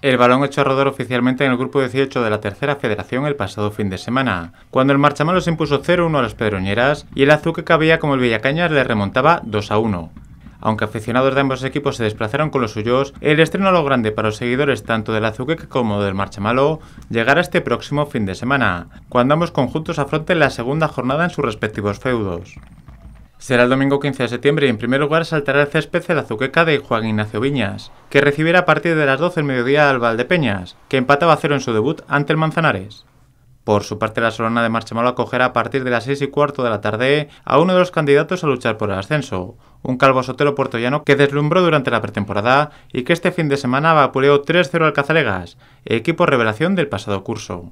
El balón echó a rodar oficialmente en el grupo 18 de la tercera federación el pasado fin de semana, cuando el Marchamalo se impuso 0-1 a las Pedroñeras y el Azuqueca había como el Villacañas le remontaba 2-1. Aunque aficionados de ambos equipos se desplazaron con los suyos, el estreno a lo grande para los seguidores tanto del Azuqueca como del Marchamalo llegará este próximo fin de semana, cuando ambos conjuntos afronten la segunda jornada en sus respectivos feudos. Será el domingo 15 de septiembre y en primer lugar saltará el césped de la Zuqueca de Juan Ignacio Viñas, que recibirá a partir de las 12 del mediodía al Valdepeñas, que empataba a cero en su debut ante el Manzanares. Por su parte, la Solana de Marchamalo acogerá a partir de las 6 y cuarto de la tarde a uno de los candidatos a luchar por el ascenso, un calvo sotero puertollano que deslumbró durante la pretemporada y que este fin de semana vapuleó 3-0 al Cazalegas, equipo revelación del pasado curso.